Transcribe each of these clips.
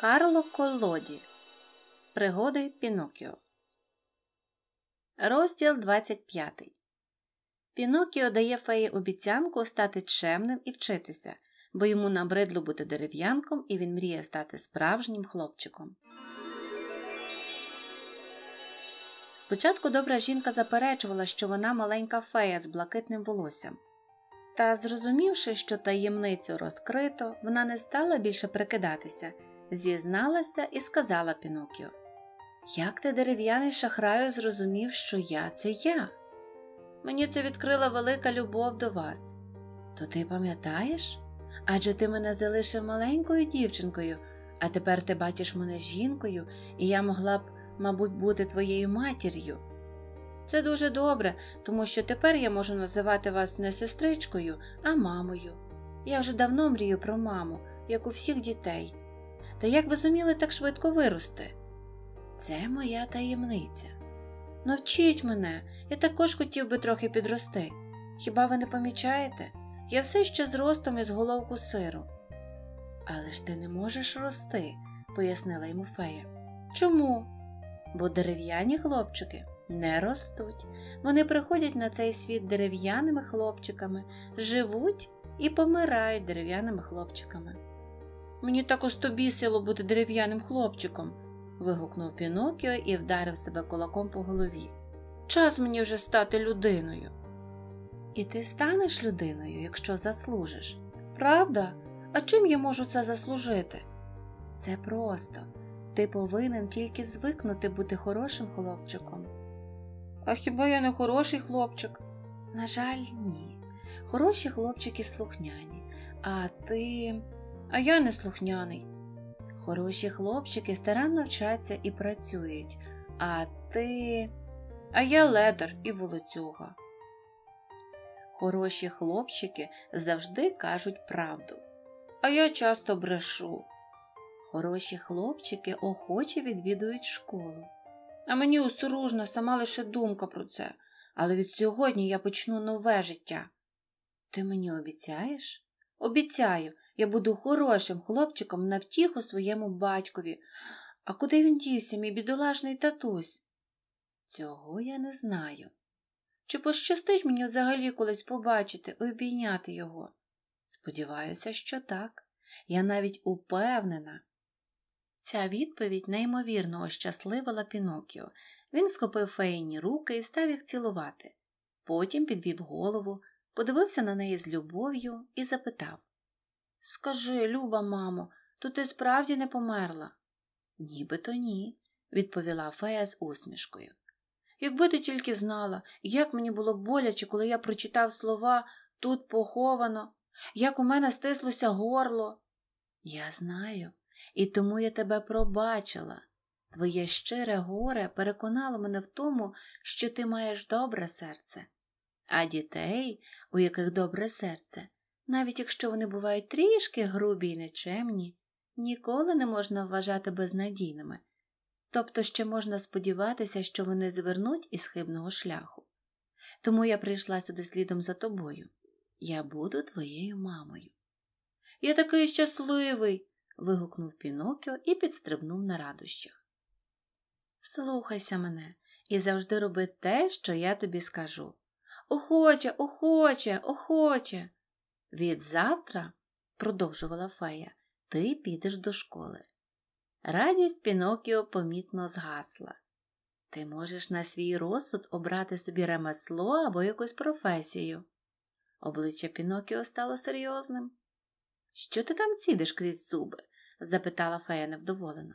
Карло Колоді Пригоди Пінокіо. Розділ 25. Пінокіо дає феї обіцянку стати чемним і вчитися, бо йому набридло бути дерев'янком, і він мріє стати справжнім хлопчиком. Спочатку добра жінка заперечувала, що вона маленька фея з блакитним волоссям. Та, зрозумівши, що таємницю розкрито, вона не стала більше прикидатися зізналася і сказала Пінокіо. Як ти дерев'яний шахраю зрозумів, що я це я? Мені це відкрила велика любов до вас. То ти пам'ятаєш? Адже ти мене залишив маленькою дівчинкою, а тепер ти бачиш мене жінкою, і я могла б, мабуть, бути твоєю матір'ю. Це дуже добре, тому що тепер я можу називати вас не сестричкою, а мамою. Я вже давно мрію про маму, як у всіх дітей, та як ви зуміли так швидко вирости? Це моя таємниця. Навчіть мене, я також хотів би трохи підрости. Хіба ви не помічаєте? Я все ще з ростом із головку сиру. Але ж ти не можеш рости, пояснила йому фея. Чому? Бо дерев'яні хлопчики не ростуть. Вони приходять на цей світ дерев'яними хлопчиками, живуть і помирають дерев'яними хлопчиками. Мені так остобісило бути дерев'яним хлопчиком. вигукнув Пінокіо і вдарив себе кулаком по голові. Час мені вже стати людиною. І ти станеш людиною, якщо заслужиш. Правда? А чим я можу це заслужити? Це просто. Ти повинен тільки звикнути бути хорошим хлопчиком. А хіба я не хороший хлопчик? На жаль, ні. Хороші хлопчики слухняні, а ти а я не слухняний. Хороші хлопчики старанно вчаться і працюють, а ти. А я ледар і волоцюга. Хороші хлопчики завжди кажуть правду, а я часто брешу. Хороші хлопчики охоче відвідують школу. А мені осоружна сама лише думка про це, але від сьогодні я почну нове життя. Ти мені обіцяєш? Обіцяю, я буду хорошим хлопчиком на втіху своєму батькові. А куди він дівся, мій бідолашний татусь? Цього я не знаю. Чи пощастить мені взагалі колись побачити, обійняти його? Сподіваюся, що так. Я навіть упевнена. Ця відповідь неймовірно ощасливила Пінокіо. Він схопив фейні руки і став їх цілувати. Потім підвів голову, подивився на неї з любов'ю і запитав Скажи, люба мамо, то ти справді не померла? Нібито ні, відповіла фея з усмішкою. Якби ти тільки знала, як мені було боляче, коли я прочитав слова тут поховано, як у мене стислося горло. Я знаю, і тому я тебе пробачила. Твоє щире горе переконало мене в тому, що ти маєш добре серце, а дітей, у яких добре серце, навіть якщо вони бувають трішки грубі і нечемні, ніколи не можна вважати безнадійними, тобто ще можна сподіватися, що вони звернуть із хибного шляху. Тому я прийшла сюди слідом за тобою. Я буду твоєю мамою. Я такий щасливий. вигукнув Пінокіо і підстрибнув на радощах. Слухайся мене і завжди роби те, що я тобі скажу. Охоче, охоче, охоче. Відзавтра, продовжувала фея, ти підеш до школи. Радість Пінокіо помітно згасла. Ти можеш на свій розсуд обрати собі ремесло або якусь професію. Обличчя Пінокіо стало серйозним. Що ти там цідиш крізь зуби? запитала фея невдоволено.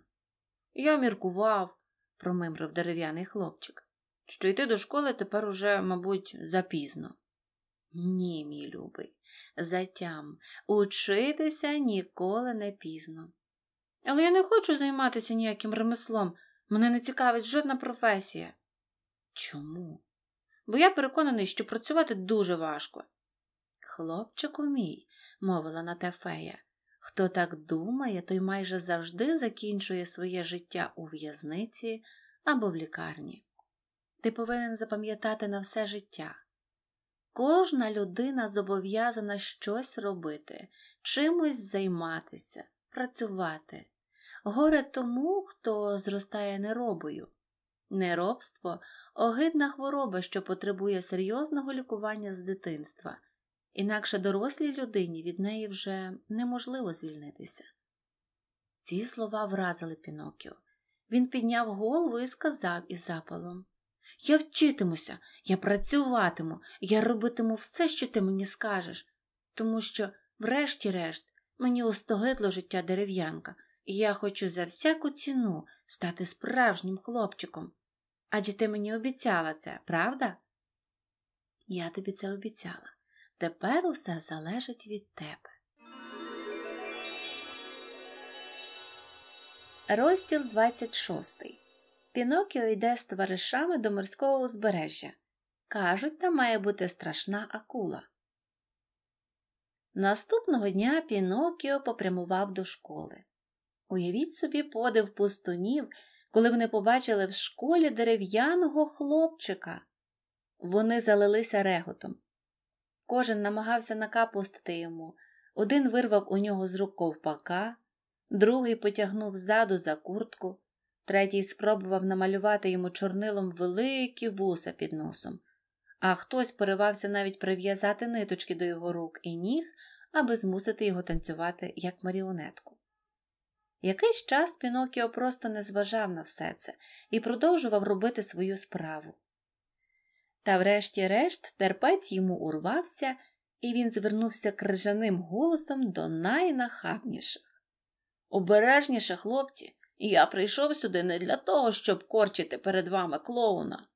Я міркував, промимрив дерев'яний хлопчик, що йти до школи тепер уже, мабуть, запізно. Ні, мій любий, Затям учитися ніколи не пізно. Але я не хочу займатися ніяким ремеслом, мене не цікавить жодна професія. Чому? Бо я переконаний, що працювати дуже важко. Хлопчику мій, мовила на те фея, хто так думає, той майже завжди закінчує своє життя у в'язниці або в лікарні. Ти повинен запам'ятати на все життя. Кожна людина зобов'язана щось робити, чимось займатися, працювати. Горе тому, хто зростає неробою. Неробство огидна хвороба, що потребує серйозного лікування з дитинства, інакше дорослій людині від неї вже неможливо звільнитися. Ці слова вразили Пінокіо. Він підняв голову і сказав із запалом я вчитимуся, я працюватиму, я робитиму все, що ти мені скажеш, тому що, врешті-решт, мені остогидло життя дерев'янка, і я хочу за всяку ціну стати справжнім хлопчиком. Адже ти мені обіцяла це, правда? Я тобі це обіцяла. Тепер усе залежить від тебе. Розділ 26 Пінокіо йде з товаришами до морського узбережжя. Кажуть, там має бути страшна акула. Наступного дня Пінокіо попрямував до школи. Уявіть собі подив пустунів, коли вони побачили в школі дерев'яного хлопчика. Вони залилися реготом. Кожен намагався накапустити йому. Один вирвав у нього з рук ковпака, другий потягнув ззаду за куртку. Третій спробував намалювати йому чорнилом великі вуса під носом, а хтось поривався навіть прив'язати ниточки до його рук і ніг, аби змусити його танцювати як маріонетку. Якийсь час Пінокіо просто не зважав на все це і продовжував робити свою справу. Та, врешті-решт, терпець йому урвався, і він звернувся крижаним голосом до найнахабніших. Обережніше, хлопці! Я прийшов сюди не для того, щоб корчити перед вами клоуна.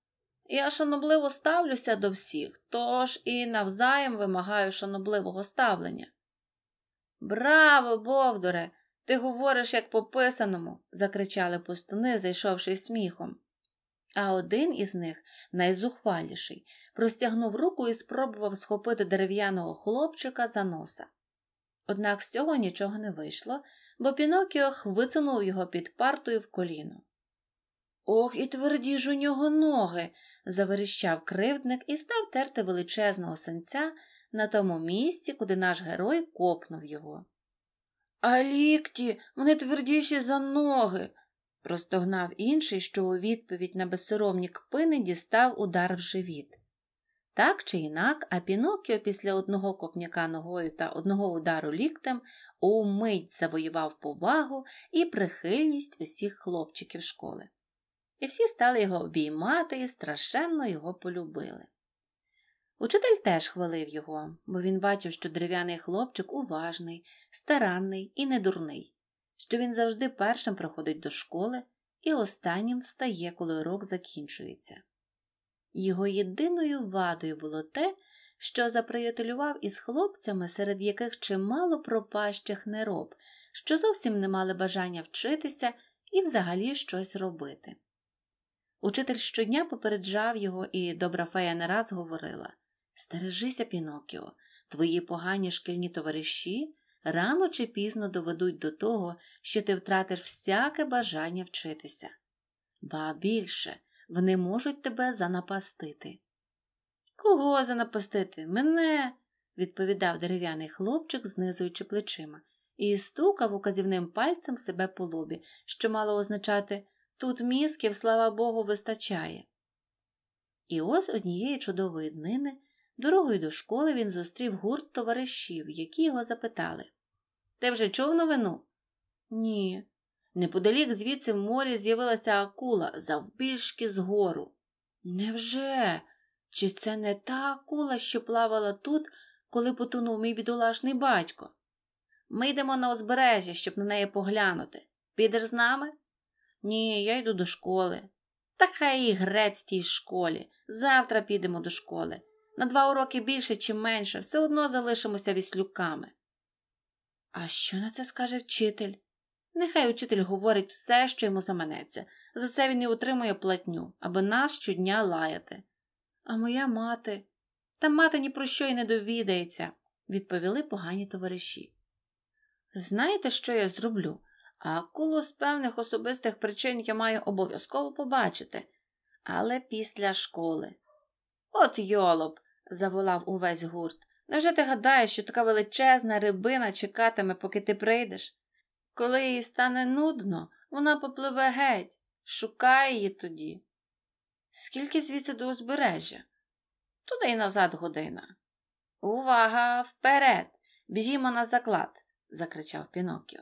Я шанобливо ставлюся до всіх, тож і навзаєм вимагаю шанобливого ставлення. Браво, Бовдуре! Ти говориш, як по писаному, закричали пустуни, зайшовшись сміхом. А один із них, найзухваліший, простягнув руку і спробував схопити дерев'яного хлопчика за носа. Однак з цього нічого не вийшло, бо Пінокіох вицинув його під партою в коліно. Ох, і тверді ж у нього ноги. заверіщав кривдник і став терти величезного сенця на тому місці, куди наш герой копнув його. А лікті, вони твердіші за ноги. простогнав інший, що у відповідь на безсоромні кпини дістав удар в живіт. Так чи інак, а Пінокіо після одного копняка ногою та одного удару ліктем умить завоював повагу і прихильність усіх хлопчиків школи. І всі стали його обіймати і страшенно його полюбили. Учитель теж хвалив його, бо він бачив, що дерев'яний хлопчик уважний, старанний і недурний, що він завжди першим приходить до школи і останнім встає, коли урок закінчується. Його єдиною вадою було те, що заприятелював із хлопцями, серед яких чимало пропащих не роб, що зовсім не мали бажання вчитися і взагалі щось робити. Учитель щодня попереджав його, і добра фея не раз говорила Стережися, Пінокіо, твої погані шкільні товариші рано чи пізно доведуть до того, що ти втратиш всяке бажання вчитися, ба більше вони можуть тебе занапастити. Кого занапастити? Мене, відповідав дерев'яний хлопчик, знизуючи плечима, і стукав указівним пальцем себе по лобі, що мало означати тут мізків, слава Богу, вистачає. І ось однієї чудової днини, дорогою до школи, він зустрів гурт товаришів, які його запитали Ти вже чув новину? Ні. Неподалік звідси в морі з'явилася акула завбільшки згору. Невже? Чи це не та акула, що плавала тут, коли потонув мій бідолашний батько? Ми йдемо на узбережжя, щоб на неї поглянути. Підеш з нами? Ні, я йду до школи. Та хай і грець тій школі. Завтра підемо до школи. На два уроки більше чи менше, все одно залишимося віслюками. А що на це скаже вчитель? Нехай учитель говорить все, що йому заманеться. За це він і отримує платню, аби нас щодня лаяти а моя мати. Та мати ні про що й не довідається, відповіли погані товариші. Знаєте, що я зроблю? А коло з певних особистих причин я маю обов'язково побачити, але після школи. От, йолоп, заволав увесь гурт. Невже ти гадаєш, що така величезна рибина чекатиме, поки ти прийдеш? Коли їй стане нудно, вона попливе геть, шукай її тоді. Скільки звідси до узбережжя? Туди й назад година. Увага! Вперед! Біжімо на заклад! закричав Пінокіо.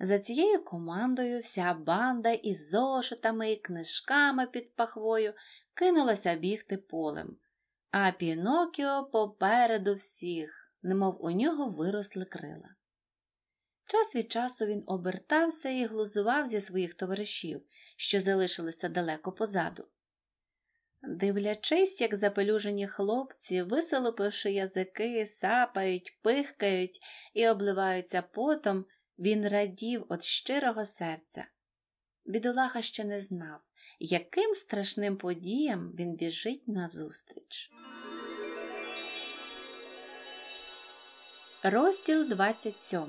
За цією командою вся банда із зошитами і книжками під пахвою кинулася бігти полем, а Пінокіо попереду всіх, немов у нього виросли крила. Час від часу він обертався і глузував зі своїх товаришів, що залишилися далеко позаду. Дивлячись, як запелюжені хлопці, висолопивши язики, сапають, пихкають і обливаються потом, він радів від щирого серця. Бідолаха ще не знав, яким страшним подіям він біжить назустріч. Розділ 27.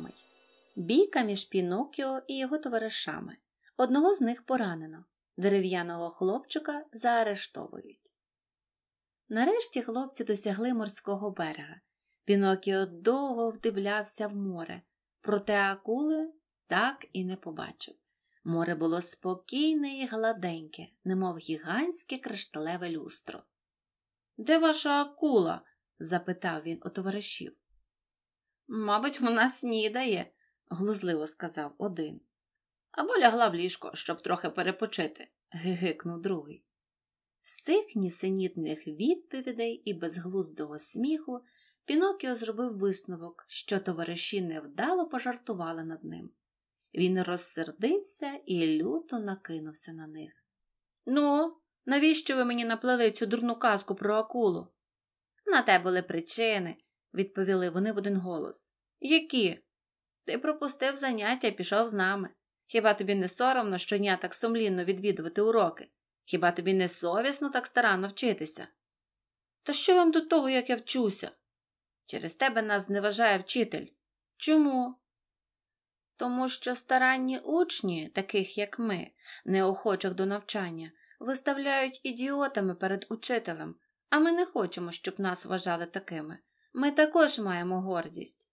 Бійка між Пінокіо і його товаришами. Одного з них поранено дерев'яного хлопчика заарештовують. Нарешті хлопці досягли морського берега. Пінокіо довго вдивлявся в море, проте акули так і не побачив. Море було спокійне і гладеньке, немов гігантське кришталеве люстро. Де ваша акула? запитав він у товаришів. Мабуть, вона снідає, глузливо сказав один або лягла в ліжко, щоб трохи перепочити, гигикнув другий. З цих нісенітних відповідей і безглуздого сміху Пінокіо зробив висновок, що товариші невдало пожартували над ним. Він розсердився і люто накинувся на них. Ну, навіщо ви мені наплели цю дурну казку про акулу? На те були причини, відповіли вони в один голос. Які? Ти пропустив заняття, пішов з нами. Хіба тобі не соромно щодня так сумлінно відвідувати уроки? Хіба тобі не совісно так старанно вчитися? Та що вам до того, як я вчуся? Через тебе нас зневажає вчитель. Чому? Тому що старанні учні, таких як ми, неохочих до навчання, виставляють ідіотами перед учителем, а ми не хочемо, щоб нас вважали такими. Ми також маємо гордість.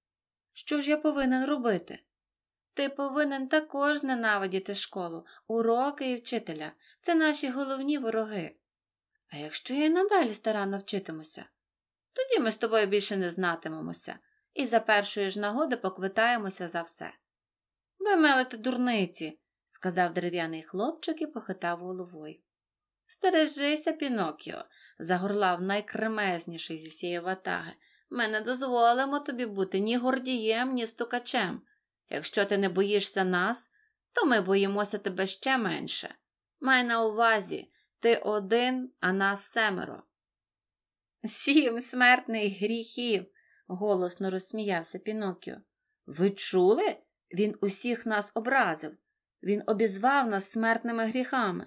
Що ж я повинен робити? Ти повинен також ненавидіти школу, уроки і вчителя. Це наші головні вороги. А якщо я й надалі старанно вчитимуся, тоді ми з тобою більше не знатимемося і за першої ж нагоди поквитаємося за все. Ви мелите дурниці, сказав дерев'яний хлопчик і похитав головою. Стережися, Пінокіо, загорлав найкремезніший зі всієї ватаги. Ми не дозволимо тобі бути ні гордієм, ні стукачем. Якщо ти не боїшся нас, то ми боїмося тебе ще менше. Май на увазі, ти один, а нас семеро. Сім смертних гріхів, голосно розсміявся Пінокіо. Ви чули? Він усіх нас образив, він обізвав нас смертними гріхами.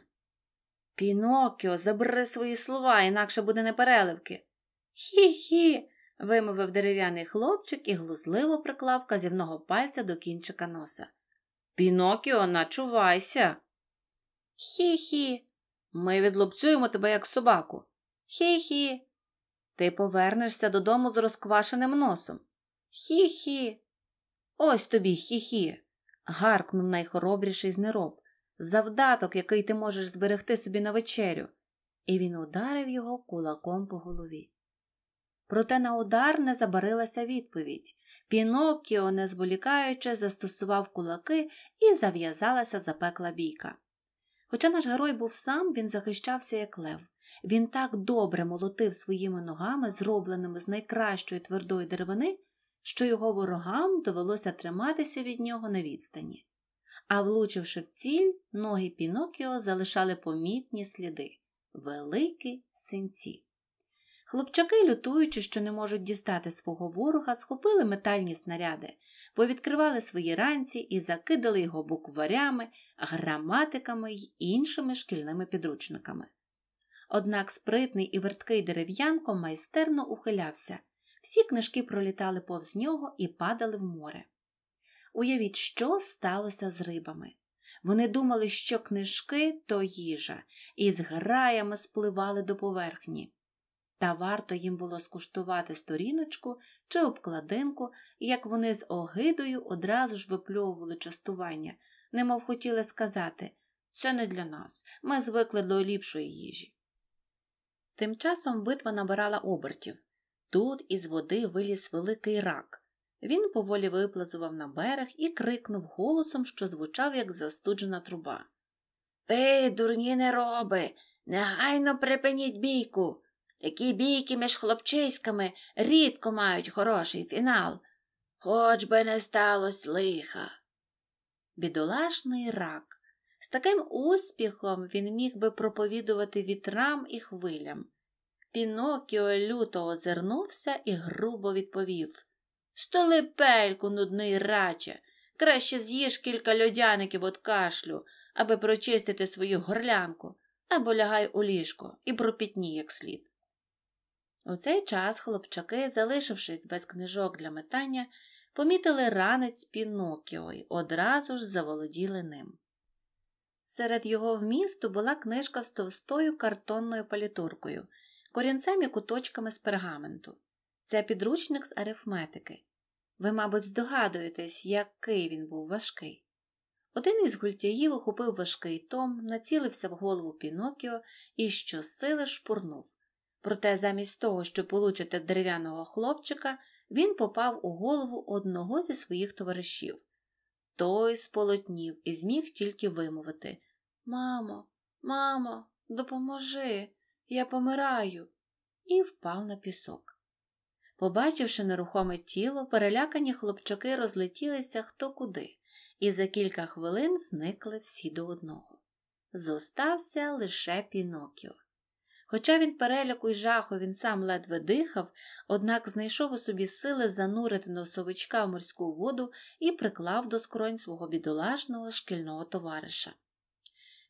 Пінокіо, забери свої слова, інакше буде непереливки. Хі-хі, вимовив дерев'яний хлопчик і глузливо приклав казівного пальця до кінчика носа. Пінокіо, начувайся. Хі-хі, ми відлупцюємо тебе, як собаку. Хі-хі. Ти повернешся додому з розквашеним носом. Хі-хі. Ось тобі хі-хі. гаркнув найхоробріший знероб. нероб. Завдаток, який ти можеш зберегти собі на вечерю. І він ударив його кулаком по голові. Проте на удар не забарилася відповідь. Піноккіо, не зволікаючи, застосував кулаки і зав'язалася запекла бійка. Хоча наш герой був сам, він захищався як лев. Він так добре молотив своїми ногами, зробленими з найкращої твердої деревини, що його ворогам довелося триматися від нього на відстані. А влучивши в ціль, ноги Пінокіо залишали помітні сліди великі синці. Хлопчаки, лютуючи, що не можуть дістати свого ворога, схопили метальні снаряди, повідкривали свої ранці і закидали його букварями, граматиками й іншими шкільними підручниками. Однак спритний і верткий дерев'янко майстерно ухилявся, всі книжки пролітали повз нього і падали в море. Уявіть, що сталося з рибами. Вони думали, що книжки то їжа, і з граями спливали до поверхні та варто їм було скуштувати сторіночку чи обкладинку, як вони з огидою одразу ж випльовували частування, немов хотіли сказати це не для нас, ми звикли до ліпшої їжі. Тим часом битва набирала обертів. Тут із води виліз великий рак. Він поволі виплазував на берег і крикнув голосом, що звучав, як застуджена труба. Ти, дурні нероби, негайно припиніть бійку які бійки між хлопчиськами рідко мають хороший фінал, хоч би не сталося лиха. Бідолашний рак. З таким успіхом він міг би проповідувати вітрам і хвилям. Пінокіо люто озирнувся і грубо відповів Столипельку, нудний раче, краще з'їж кілька льодяників от кашлю, аби прочистити свою горлянку, або лягай у ліжко і пропітні як слід. У цей час хлопчаки, залишившись без книжок для метання, помітили ранець Пінокіо і одразу ж заволоділи ним. Серед його вмісту була книжка з товстою картонною палітуркою, корінцем і куточками з пергаменту. Це підручник з арифметики. Ви, мабуть, здогадуєтесь, який він був важкий. Один із гультяїв ухопив важкий том, націлився в голову Пінокіо і щосили шпурнув. Проте, замість того, щоб получити дерев'яного хлопчика, він попав у голову одного зі своїх товаришів. Той сполотнів і зміг тільки вимовити Мамо, мамо, допоможи, я помираю, і впав на пісок. Побачивши нерухоме тіло, перелякані хлопчаки розлетілися хто куди, і за кілька хвилин зникли всі до одного. Зостався лише Пінокіо. Хоча він переляку й жаху він сам ледве дихав, однак знайшов у собі сили занурити носовичка в морську воду і приклав до скронь свого бідолажного шкільного товариша.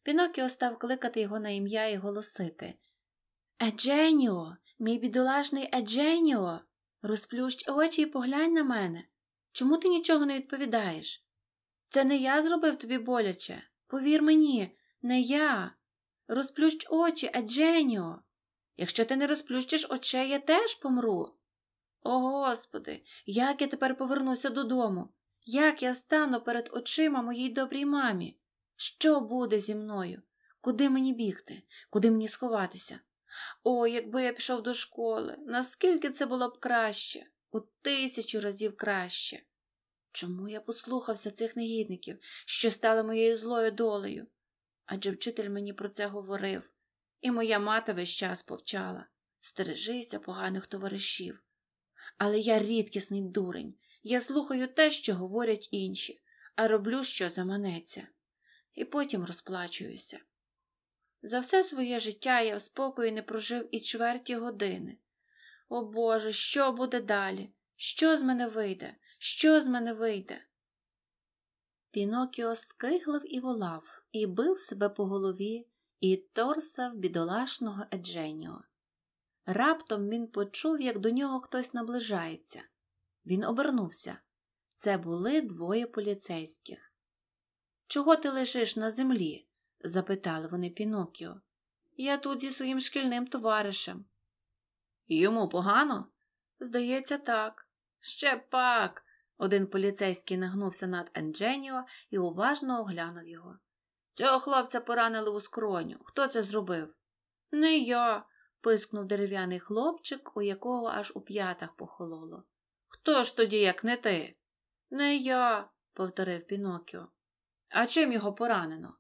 Пінокіо став кликати його на ім'я і голосити Едженіо, мій бідолажний Едженіо, розплющ очі і поглянь на мене. Чому ти нічого не відповідаєш? Це не я зробив тобі боляче. Повір мені, не я. Розплющ очі, Адженіо. Якщо ти не розплющиш очей, я теж помру. О, Господи, як я тепер повернуся додому, як я стану перед очима моїй добрій мамі. Що буде зі мною? Куди мені бігти, куди мені сховатися? О, якби я пішов до школи, наскільки це було б краще, у тисячу разів краще. Чому я послухався цих негідників, що стали моєю злою долею? адже вчитель мені про це говорив, і моя мати весь час повчала стережися поганих товаришів. Але я рідкісний дурень, я слухаю те, що говорять інші, а роблю, що заманеться, і потім розплачуюся. За все своє життя я в спокої не прожив і чверті години. О Боже, що буде далі? Що з мене вийде? Що з мене вийде? Пінокіо скиглив і волав і бив себе по голові і торсав бідолашного Едженіо. Раптом він почув, як до нього хтось наближається. Він обернувся. Це були двоє поліцейських. Чого ти лежиш на землі? запитали вони Пінокіо. Я тут зі своїм шкільним товаришем. Йому погано? Здається, так. Ще пак. Один поліцейський нагнувся над Ендженіо і уважно оглянув його. Цього хлопця поранили у скроню. Хто це зробив? Не я, пискнув дерев'яний хлопчик, у якого аж у п'ятах похололо. Хто ж тоді, як не ти? Не я, повторив Пінокіо. А чим його поранено?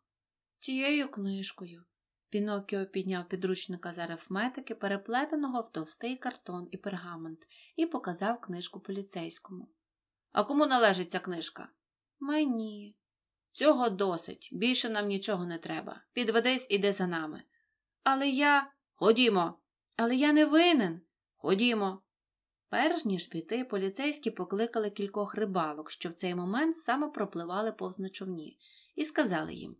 Цією книжкою. Пінокіо підняв підручника з арифметики, переплетеного в товстий картон і пергамент, і показав книжку поліцейському. А кому належить ця книжка? Мені. Цього досить, більше нам нічого не треба. Підведись, іди за нами. Але я. Ходімо. Але я не винен. Ходімо. Перш ніж піти, поліцейські покликали кількох рибалок, що в цей момент саме пропливали повз на човні, і сказали їм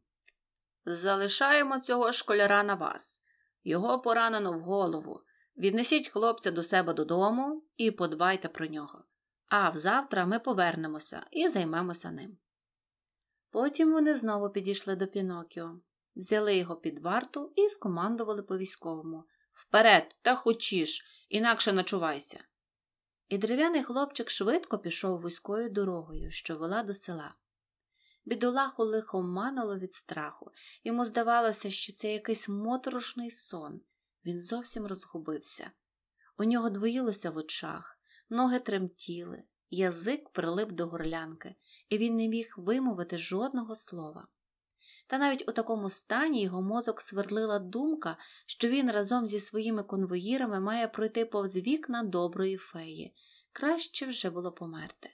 Залишаємо цього школяра на вас. Його поранено в голову. Віднесіть хлопця до себе додому і подбайте про нього. А взавтра ми повернемося і займемося ним. Потім вони знову підійшли до Пінокіо, взяли його під варту і скомандували по військовому Вперед, та хочеш, інакше ночувайся. І дерев'яний хлопчик швидко пішов вузькою дорогою, що вела до села. Бідолаху лихо манило від страху, йому здавалося, що це якийсь моторошний сон. Він зовсім розгубився. У нього двоїлося в очах, ноги тремтіли, язик прилип до горлянки і він не міг вимовити жодного слова. Та навіть у такому стані його мозок свердлила думка, що він разом зі своїми конвоїрами має пройти повз вікна доброї феї. Краще вже було померти.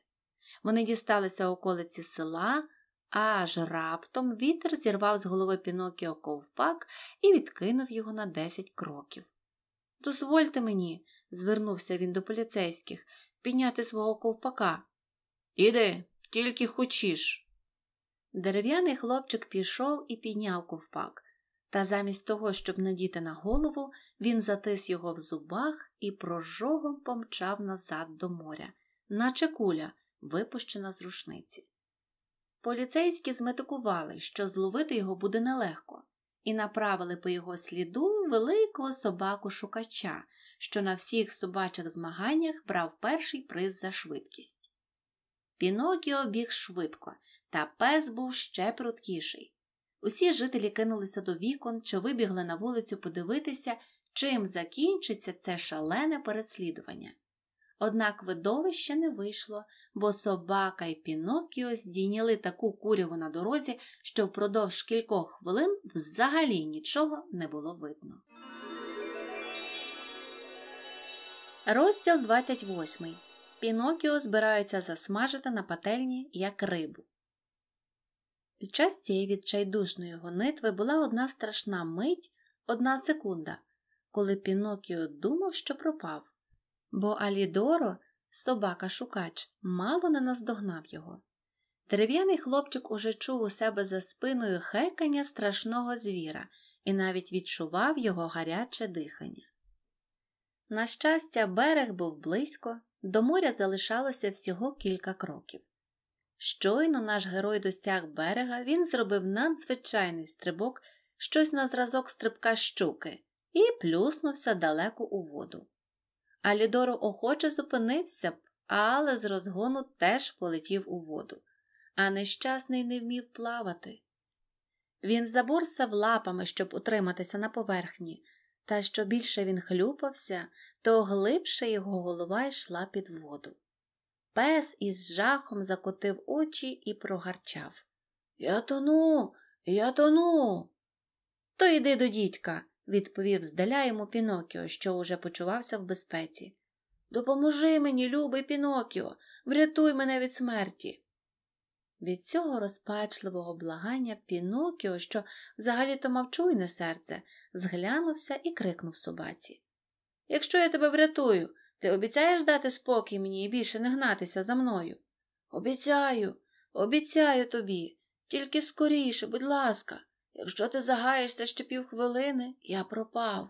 Вони дісталися околиці села, аж раптом вітер зірвав з голови Пінокіо ковпак і відкинув його на десять кроків. Дозвольте мені, звернувся він до поліцейських, підняти свого ковпака. Іди, тільки хочеш. Дерев'яний хлопчик пішов і підняв ковпак, та замість того, щоб надіти на голову, він затис його в зубах і прожогом помчав назад до моря, наче куля, випущена з рушниці. Поліцейські зметикували, що зловити його буде нелегко, і направили по його сліду великого собаку шукача, що на всіх собачих змаганнях брав перший приз за швидкість. Пінокіо біг швидко, та пес був ще прудкіший. Усі жителі кинулися до вікон чи вибігли на вулицю подивитися, чим закінчиться це шалене переслідування. Однак видовище не вийшло, бо собака і Пінокіо здійняли таку куряву на дорозі, що впродовж кількох хвилин взагалі нічого не було видно. Розділ 28 Пінокіо збирається засмажити на пательні як рибу. Під час цієї відчайдушної гонитви була одна страшна мить, одна секунда, коли Пінокіо думав, що пропав, бо Алідоро, собака шукач, мало не наздогнав його. Дерев'яний хлопчик уже чув у себе за спиною хекання страшного звіра і навіть відчував його гаряче дихання. На щастя, берег був близько. До моря залишалося всього кілька кроків. Щойно наш герой досяг берега, він зробив надзвичайний стрибок, щось на зразок стрибка щуки, і плюснувся далеко у воду. Алідоро охоче зупинився б, але з розгону теж полетів у воду, а нещасний не вмів плавати. Він заборсав лапами, щоб утриматися на поверхні, та що більше він хлюпався, то глибше його голова йшла під воду. Пес із жахом закотив очі і прогарчав. Я тону, я тону. То йди до дідька, відповів здаля йому Пінокіо, що уже почувався в безпеці. Допоможи мені, любий Пінокіо, врятуй мене від смерті. Від цього розпачливого благання Пінокіо, що взагалі то мав чуйне серце, зглянувся і крикнув собаці. Якщо я тебе врятую, ти обіцяєш дати спокій мені і більше не гнатися за мною? Обіцяю, обіцяю тобі, тільки скоріше, будь ласка, якщо ти загаєшся ще півхвилини, я пропав.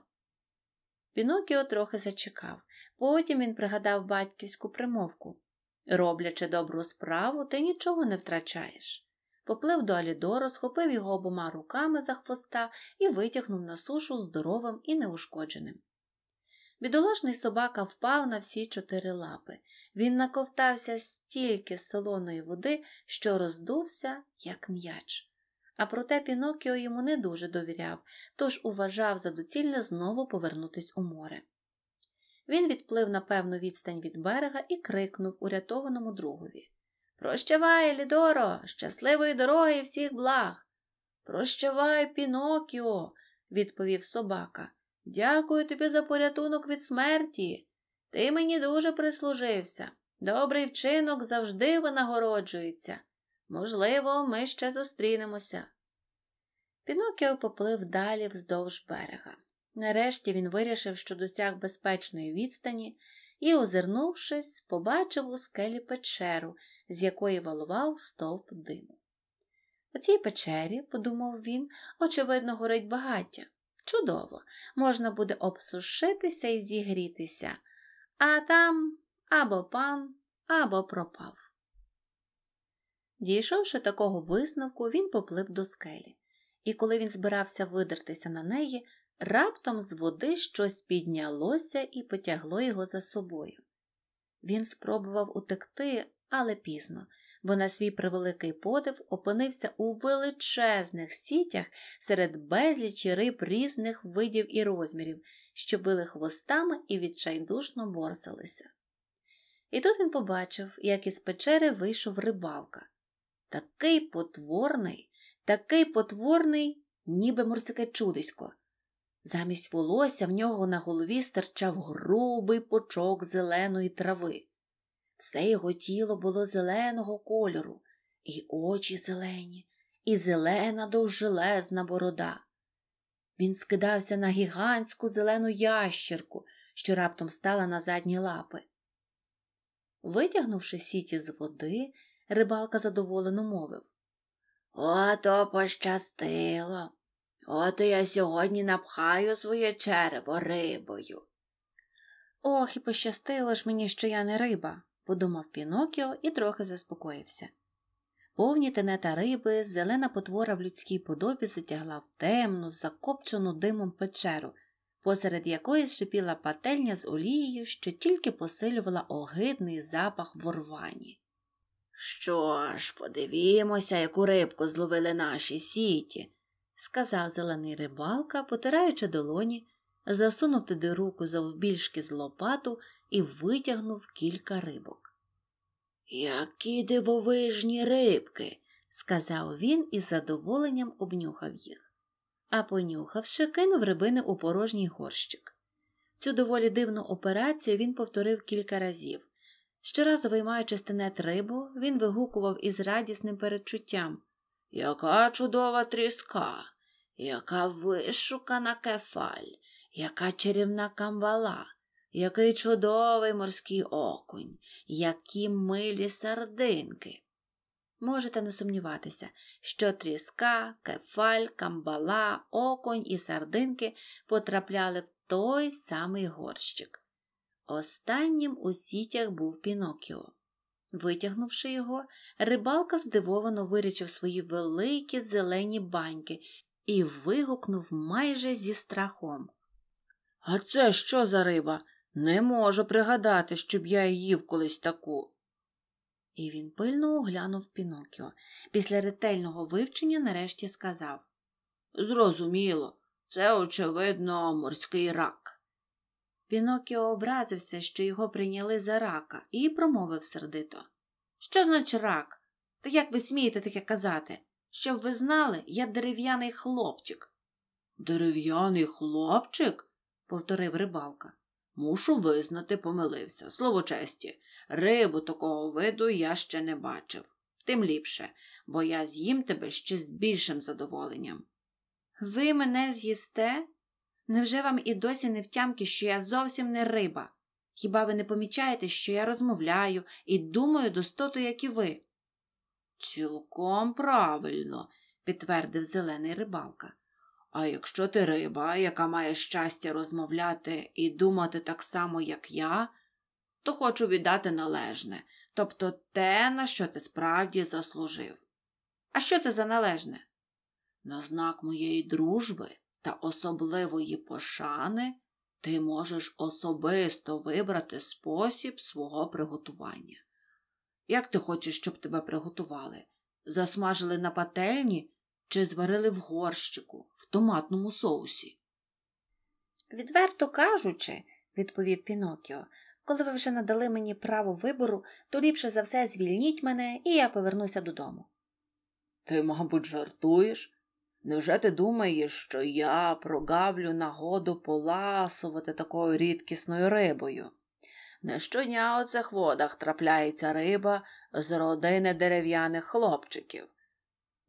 Пінокіо трохи зачекав, потім він пригадав батьківську примовку роблячи добру справу, ти нічого не втрачаєш. Поплив до Алідору, схопив його обома руками за хвоста і витягнув на сушу здоровим і неушкодженим. Бідолашний собака впав на всі чотири лапи. Він наковтався стільки солоної води, що роздувся, як м'яч. А проте Пінокіо йому не дуже довіряв, тож уважав за доцільне знову повернутись у море. Він відплив на певну відстань від берега і крикнув урятованому другові Прощавай, Лідоро, щасливої дороги і всіх благ. Прощавай, Пінокіо, відповів собака. Дякую тобі за порятунок від смерті. Ти мені дуже прислужився. Добрий вчинок завжди винагороджується. Можливо, ми ще зустрінемося. Пінокіо поплив далі вздовж берега. Нарешті він вирішив, що досяг безпечної відстані і, озирнувшись, побачив у скелі печеру, з якої валував стовп диму. У цій печері, подумав він, очевидно, горить багаття. Чудово, можна буде обсушитися і зігрітися, а там або пан, або пропав. Дійшовши такого висновку, він поплив до скелі, і коли він збирався видертися на неї, раптом з води щось піднялося і потягло його за собою. Він спробував утекти, але пізно бо на свій превеликий подив опинився у величезних сітях серед безлічі риб різних видів і розмірів, що били хвостами і відчайдушно морсилися. І тут він побачив, як із печери вийшов рибавка. Такий потворний, такий потворний, ніби морсике чудисько. Замість волосся в нього на голові стирчав грубий почок зеленої трави. Все його тіло було зеленого кольору, і очі зелені, і зелена довжелезна борода. Він скидався на гігантську зелену ящерку, що раптом стала на задні лапи. Витягнувши сіті з води, рибалка задоволено мовив Ото пощастило. Ото я сьогодні напхаю своє черево рибою. Ох, і пощастило ж мені, що я не риба, подумав Пінокіо і трохи заспокоївся. Повні тенета риби, зелена потвора в людській подобі затягла в темну, закопчену димом печеру, посеред якої шипіла пательня з олією, що тільки посилювала огидний запах ворвані. Що ж, подивімося, яку рибку зловили наші сіті, сказав зелений рибалка, потираючи долоні, засунув туди руку завбільшки з лопату і витягнув кілька рибок. Які дивовижні рибки, сказав він і з задоволенням обнюхав їх, а понюхавши, кинув рибини у порожній горщик. Цю доволі дивну операцію він повторив кілька разів. Щоразу виймаючи стенет рибу, він вигукував із радісним передчуттям Яка чудова тріска, яка вишукана кефаль, яка чарівна камбала. Який чудовий морський окунь, які милі сардинки. Можете не сумніватися, що тріска, кефаль, камбала, окунь і сардинки потрапляли в той самий горщик. Останнім у сітях був Пінокіо. Витягнувши його, рибалка здивовано вирічив свої великі зелені баньки і вигукнув майже зі страхом. А це що за риба? Не можу пригадати, щоб я їв колись таку. І він пильно оглянув Пінокіо. Після ретельного вивчення нарешті сказав Зрозуміло, це, очевидно, морський рак. Пінокіо образився, що його прийняли за рака, і промовив сердито. Що значить рак? Та як ви смієте таке казати? Щоб ви знали, я дерев'яний хлопчик. Дерев'яний хлопчик? повторив рибалка. Мушу визнати, помилився. Слово честі, рибу такого виду я ще не бачив. Тим ліпше, бо я з'їм тебе ще з більшим задоволенням. Ви мене з'їсте? Невже вам і досі не втямки, що я зовсім не риба? Хіба ви не помічаєте, що я розмовляю і думаю достоту, як і ви? Цілком правильно, підтвердив зелений рибалка. А якщо ти риба, яка має щастя розмовляти і думати так само, як я, то хочу віддати належне, тобто те, на що ти справді заслужив. А що це за належне? На знак моєї дружби та особливої пошани ти можеш особисто вибрати спосіб свого приготування. Як ти хочеш, щоб тебе приготували? Засмажили на пательні чи зварили в горщику, в томатному соусі. Відверто кажучи, відповів Пінокіо, коли ви вже надали мені право вибору, то ліпше за все звільніть мене, і я повернуся додому. Ти, мабуть, жартуєш? Невже ти думаєш, що я прогавлю нагоду поласувати такою рідкісною рибою? Не щодня у цих водах трапляється риба з родини дерев'яних хлопчиків.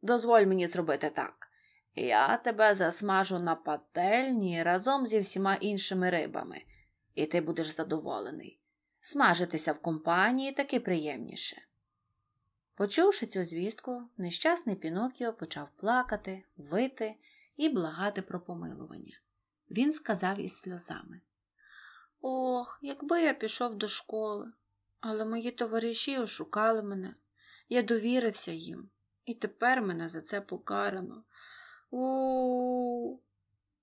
Дозволь мені зробити так. Я тебе засмажу на пательні разом зі всіма іншими рибами, і ти будеш задоволений. Смажитися в компанії таки приємніше. Почувши цю звістку, нещасний Пінокіо почав плакати, вити і благати про помилування. Він сказав із сльозами Ох, якби я пішов до школи, але мої товариші ошукали мене, я довірився їм. І тепер мене за це покарано. У.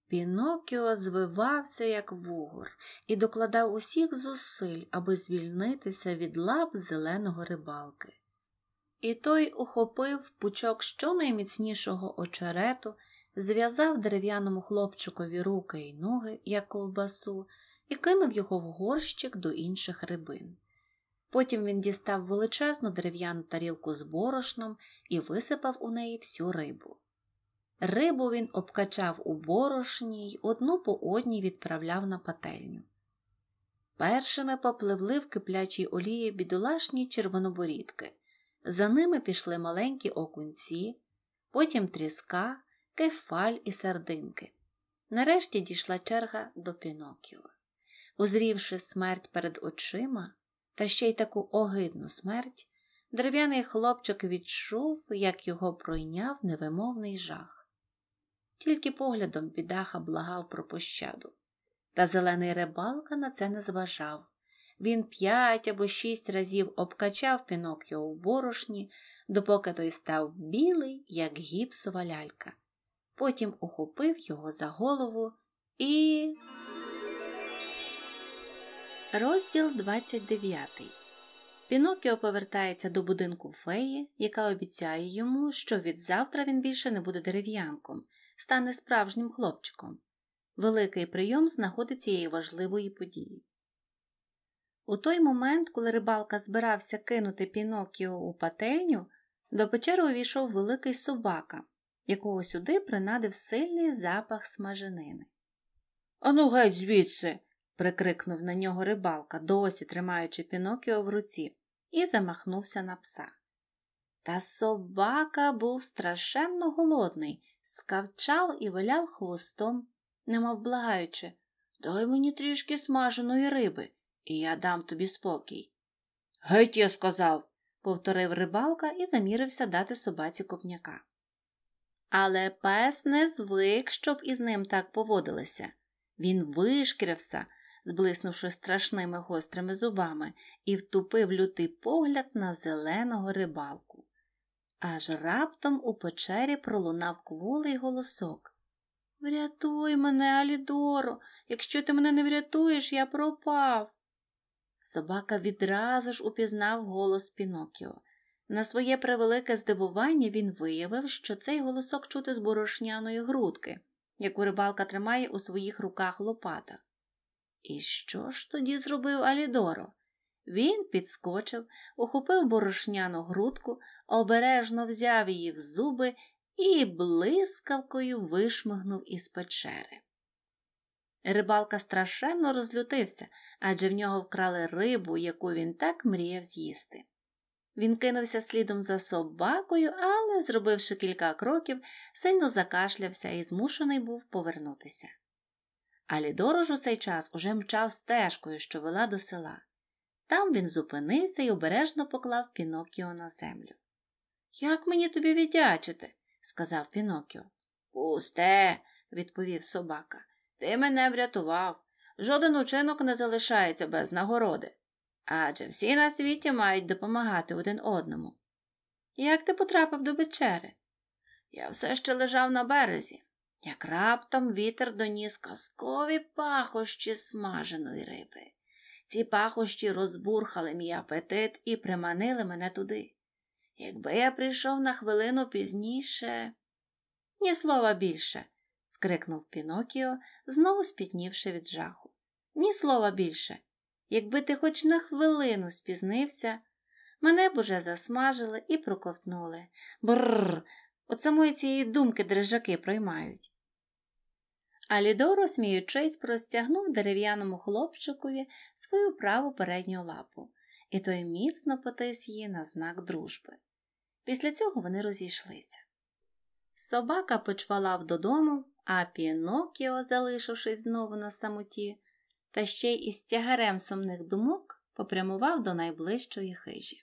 Пінокіо звивався, як вугор, і докладав усіх зусиль, аби звільнитися від лап зеленого рибалки. І той ухопив пучок щонайміцнішого очерету, зв'язав дерев'яному хлопчикові руки і ноги, як ковбасу, і кинув його в горщик до інших рибин. Потім він дістав величезну дерев'яну тарілку з борошном і висипав у неї всю рибу. Рибу він обкачав у борошні й одну по одній відправляв на пательню. Першими попливли в киплячій олії бідолашні червоноборідки. За ними пішли маленькі окунці, потім тріска, кефаль і сардинки. Нарешті дійшла черга до Пінокіо. Узрівши смерть перед очима та ще й таку огидну смерть, дерев'яний хлопчик відчув, як його пройняв невимовний жах. Тільки поглядом бідаха благав про пощаду. Та зелений рибалка на це не зважав. Він п'ять або шість разів обкачав пінок його у борошні, допоки той став білий, як гіпсова лялька. Потім ухопив його за голову і. Розділ 29 Пінокіо повертається до будинку феї, яка обіцяє йому, що відзавтра він більше не буде дерев'янком, стане справжнім хлопчиком. Великий прийом знаходить цієї важливої події. У той момент, коли рибалка збирався кинути Пінокіо у пательню, до печери увійшов великий собака, якого сюди принадив сильний запах смаженини. Ану, геть звідси, прикрикнув на нього рибалка, досі тримаючи Пінокіо в руці, і замахнувся на пса. Та собака був страшенно голодний, скавчав і виляв хвостом, немов благаючи Дай мені трішки смаженої риби, і я дам тобі спокій. Геть, я сказав, повторив рибалка і замірився дати собаці копняка. Але пес не звик, щоб із ним так поводилися. Він вишкрився, зблиснувши страшними гострими зубами, і втупив лютий погляд на зеленого рибалку. Аж раптом у печері пролунав кволий голосок. Врятуй мене, Алідоро, якщо ти мене не врятуєш, я пропав. Собака відразу ж упізнав голос Пінокіо. На своє превелике здивування він виявив, що цей голосок чути з борошняної грудки, яку рибалка тримає у своїх руках лопата. І що ж тоді зробив Алідоро? Він підскочив, ухопив борошняну грудку, обережно взяв її в зуби і блискавкою вишмигнув із печери. Рибалка страшенно розлютився, адже в нього вкрали рибу, яку він так мріяв з'їсти. Він кинувся слідом за собакою, але, зробивши кілька кроків, сильно закашлявся і змушений був повернутися. А Лідорож у цей час уже мчав стежкою, що вела до села. Там він зупинився і обережно поклав Пінокіо на землю. Як мені тобі віддячити? сказав Пінокіо. Пусте, відповів собака. Ти мене врятував. Жоден учинок не залишається без нагороди. Адже всі на світі мають допомагати один одному. Як ти потрапив до печери? Я все ще лежав на березі як раптом вітер доніс казкові пахощі смаженої риби. Ці пахощі розбурхали мій апетит і приманили мене туди. Якби я прийшов на хвилину пізніше, ні слова більше, скрикнув Пінокіо, знову спітнівши від жаху. Ні слова більше. Якби ти хоч на хвилину спізнився, мене б уже засмажили і проковтнули. Бррр! От самої цієї думки дрижаки приймають. А Алідоро, сміючись, простягнув дерев'яному хлопчикові свою праву передню лапу, і той міцно потис її на знак дружби. Після цього вони розійшлися. Собака почвалав додому, а Пінокіо, залишившись знову на самоті, та ще й із тягарем сумних думок попрямував до найближчої хижі.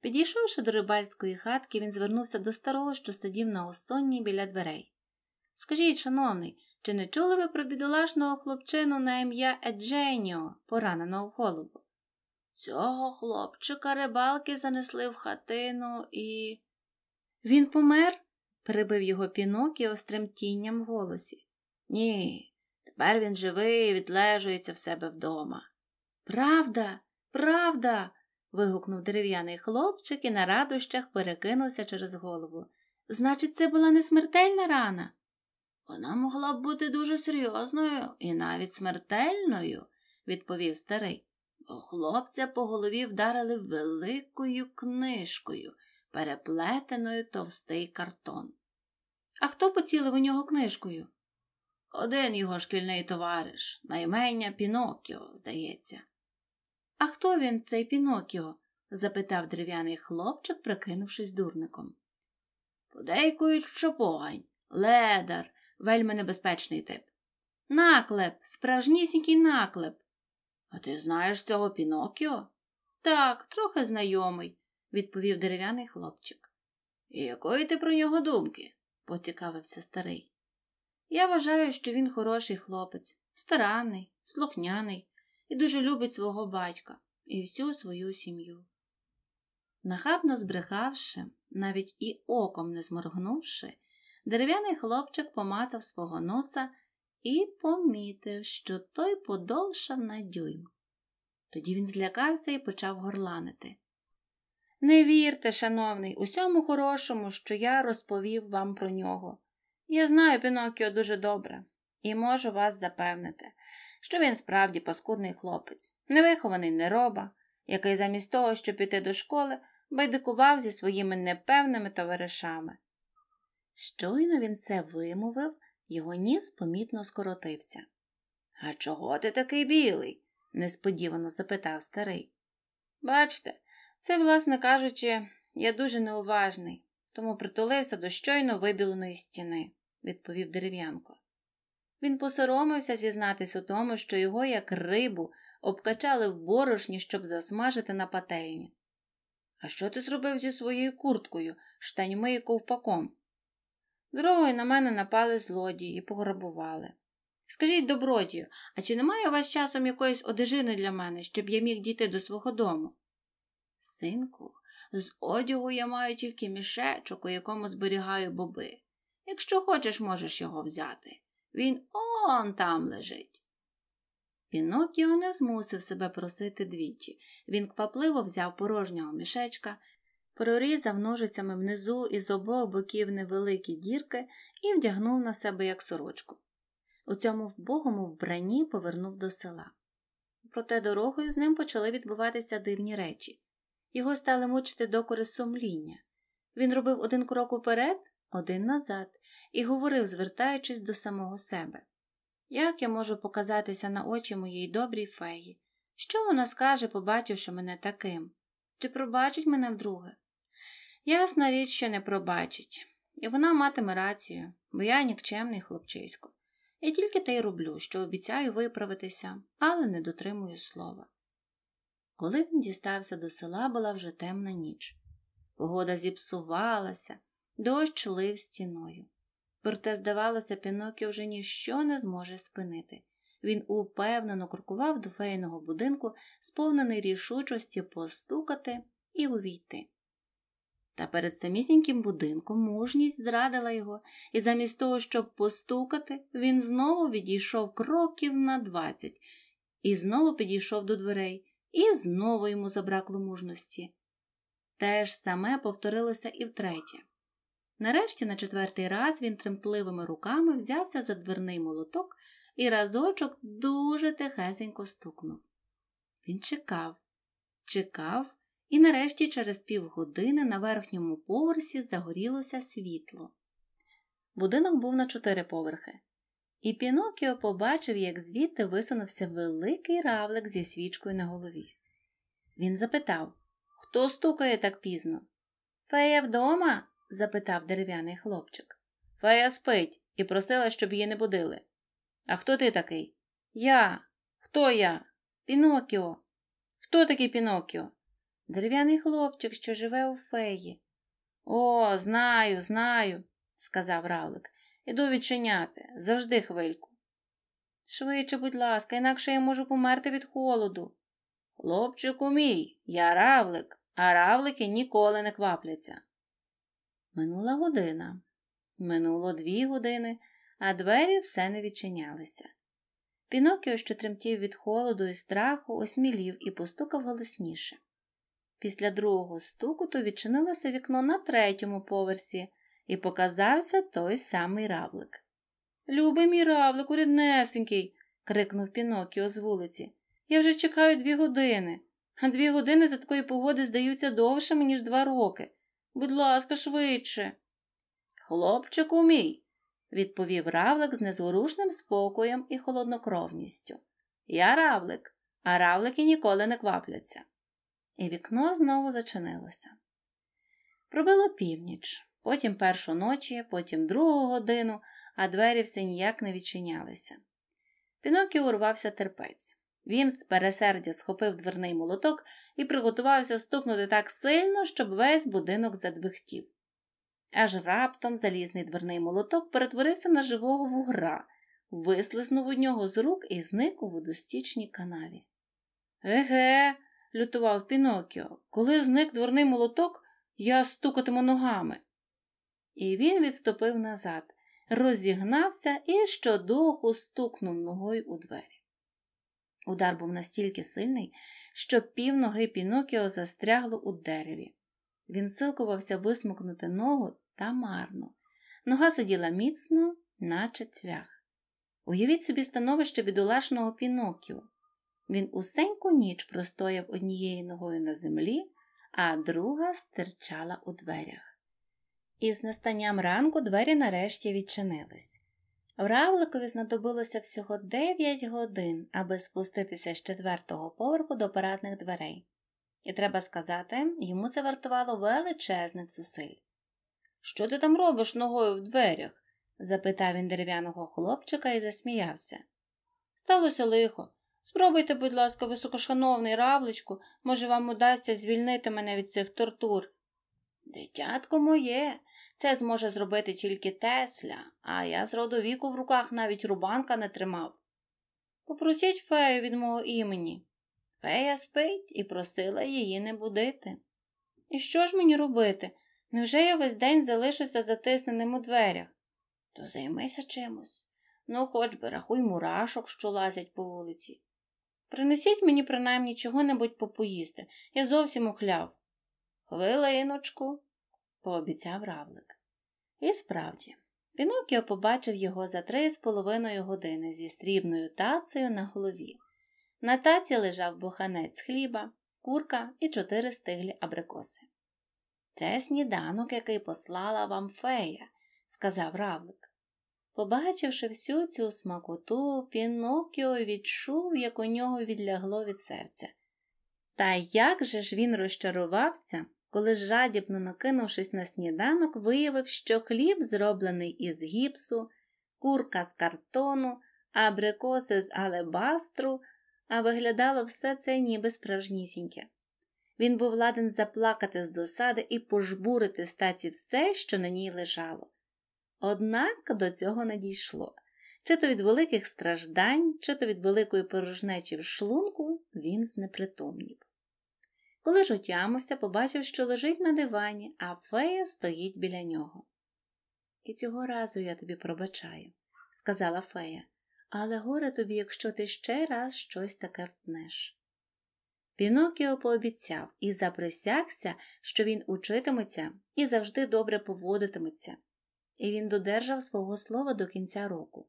Підійшовши до рибальської хатки, він звернувся до старого, що сидів на осонні біля дверей. Скажіть, шановний, чи не чули ви про бідолашного хлопчину на ім'я Едженіо, пораненого в голову? Цього хлопчика рибалки занесли в хатину і. Він помер? перебив його пінок з тремтінням в голосі. Ні, тепер він живий і відлежується в себе вдома. Правда, правда. вигукнув дерев'яний хлопчик і на радощах перекинувся через голову. Значить, це була не смертельна рана. Вона могла б бути дуже серйозною і навіть смертельною, відповів старий. Бо хлопця по голові вдарили великою книжкою, переплетеною товстий картон. А хто поцілив у нього книжкою? Один його шкільний товариш, наймення Пінокіо, здається. А хто він, цей Пінокіо? запитав дерев'яний хлопчик, прикинувшись дурником. Подейкують, що погань, ледар, вельми небезпечний тип. Наклеп, справжнісінький наклеп. А ти знаєш цього Пінокіо? Так, трохи знайомий, відповів дерев'яний хлопчик. І якої ти про нього думки? поцікавився старий. Я вважаю, що він хороший хлопець, старанний, слухняний і дуже любить свого батька і всю свою сім'ю. Нахабно збрехавши, навіть і оком не зморгнувши, Дерев'яний хлопчик помацав свого носа і помітив, що той подовшав на дюйм. Тоді він злякався і почав горланити. Не вірте, шановний, усьому хорошому, що я розповів вам про нього. Я знаю Пінокіо дуже добре і можу вас запевнити, що він справді паскудний хлопець, невихований нероба, який замість того, щоб піти до школи, байдикував зі своїми непевними товаришами. Щойно він це вимовив, його ніс помітно скоротився. А чого ти такий білий? несподівано запитав старий. Бачте, це, власне кажучи, я дуже неуважний, тому притулився до щойно вибіленої стіни, відповів дерев'янко. Він посоромився зізнатись у тому, що його, як рибу, обкачали в борошні, щоб засмажити на пательні. А що ти зробив зі своєю курткою, штаньми і ковпаком? Дорогою на мене напали злодії і пограбували. Скажіть, добродію, а чи немає у вас часом якоїсь одежини для мене, щоб я міг дійти до свого дому? Синку, з одягу я маю тільки мішечок, у якому зберігаю боби. Якщо хочеш, можеш його взяти. Він он там лежить. Пінокіо не змусив себе просити двічі. Він квапливо взяв порожнього мішечка прорізав ножицями внизу і з обох боків невеликі дірки і вдягнув на себе як сорочку. У цьому вбогому вбранні повернув до села. Проте дорогою з ним почали відбуватися дивні речі. Його стали мучити докори сумління. Він робив один крок уперед, один назад, і говорив, звертаючись до самого себе. Як я можу показатися на очі моєї добрій феї? Що вона скаже, побачивши мене таким? Чи пробачить мене вдруге? Ясна річ, що не пробачить, і вона матиме рацію, бо я нікчемний хлопчисько. Я тільки те й роблю, що обіцяю виправитися, але не дотримую слова. Коли він дістався до села, була вже темна ніч. Погода зіпсувалася, дощ лив стіною. Проте, здавалося, Пінокі вже ніщо не зможе спинити. Він упевнено крокував до фейного будинку, сповнений рішучості постукати і увійти. Та перед самісіньким будинком мужність зрадила його, і замість того, щоб постукати, він знову відійшов кроків на двадцять, і знову підійшов до дверей, і знову йому забракло мужності. Те ж саме повторилося і втретє. Нарешті, на четвертий раз він тремтливими руками взявся за дверний молоток і разочок дуже тихесенько стукнув. Він чекав, чекав і нарешті через півгодини на верхньому поверсі загорілося світло. Будинок був на чотири поверхи, і Пінокіо побачив, як звідти висунувся великий равлик зі свічкою на голові. Він запитав Хто стукає так пізно? Фея вдома? запитав дерев'яний хлопчик. Фея спить і просила, щоб її не будили. А хто ти такий? Я. Хто я? Пінокіо. Хто такий Пінокіо? Дерев'яний хлопчик, що живе у феї. О, знаю, знаю, сказав равлик. Іду відчиняти, завжди хвильку. Швидше, будь ласка, інакше я можу померти від холоду. Хлопчику мій, я равлик, а равлики ніколи не квапляться. Минула година, минуло дві години, а двері все не відчинялися. Пінокіо, що тремтів від холоду і страху, осмілів і постукав голосніше. Після другого стукоту відчинилося вікно на третьому поверсі і показався той самий равлик. Любий мій Равлик уріднесенький. крикнув Пінокіо з вулиці. Я вже чекаю дві години, а дві години за такої погоди здаються довшими, ніж два роки. Будь ласка, швидше. Хлопчику мій, відповів равлик з незворушним спокоєм і холоднокровністю. Я равлик, а равлики ніколи не квапляться і вікно знову зачинилося. Пробило північ, потім першу ночі, потім другу годину, а двері все ніяк не відчинялися. Пінокіо урвався терпець. Він з пересердя схопив дверний молоток і приготувався стукнути так сильно, щоб весь будинок задвихтів. Аж раптом залізний дверний молоток перетворився на живого вугра, вислизнув у нього з рук і зник у водостічній канаві. Еге, лютував Пінокіо. Коли зник дворний молоток, я стукатиму ногами. І він відступив назад, розігнався і щодоху стукнув ногою у двері. Удар був настільки сильний, що півноги Пінокіо застрягло у дереві. Він силкувався висмокнути ногу та марно. Нога сиділа міцно, наче цвях. Уявіть собі становище бідолашного Пінокіо. Він усеньку ніч простояв однією ногою на землі, а друга стирчала у дверях. Із настанням ранку двері нарешті відчинились. Равликові знадобилося всього 9 годин, аби спуститися з четвертого поверху до парадних дверей, і треба сказати, йому це вартувало величезних зусиль. Що ти там робиш ногою в дверях? запитав він дерев'яного хлопчика і засміявся. Сталося лихо. Спробуйте, будь ласка, високошановний равличку, може, вам удасться звільнити мене від цих тортур. Дитятко моє, це зможе зробити тільки Тесля, а я з роду віку в руках навіть рубанка не тримав. Попросіть фею від мого імені. Фея спить і просила її не будити. І що ж мені робити? Невже я весь день залишуся затисненим у дверях? То займися чимось. Ну, хоч би рахуй мурашок, що лазять по вулиці. Принесіть мені принаймні чого-небудь попоїсти. Я зовсім ухляв. Хвилиночку, пообіцяв равлик. І справді, Пінокіо побачив його за три з половиною години зі срібною тацею на голові. На таці лежав буханець хліба, курка і чотири стиглі абрикоси. Це сніданок, який послала вам фея, сказав равлик. Побачивши всю цю смакоту, Пінокіо відчув, як у нього відлягло від серця. Та як же ж він розчарувався, коли, жадібно накинувшись на сніданок, виявив, що хліб, зроблений із гіпсу, курка з картону, абрикоси з алебастру, а виглядало все це ніби справжнісіньке. Він був ладен заплакати з досади і пожбурити статі все, що на ній лежало. Однак до цього не дійшло. Чи то від великих страждань, чи то від великої порожнечі в шлунку він знепритомнів. Коли ж отямився, побачив, що лежить на дивані, а фея стоїть біля нього. І цього разу я тобі пробачаю, сказала фея, але горе тобі, якщо ти ще раз щось таке втнеш. Пінокіо пообіцяв і заприсягся, що він учитиметься і завжди добре поводитиметься і він додержав свого слова до кінця року.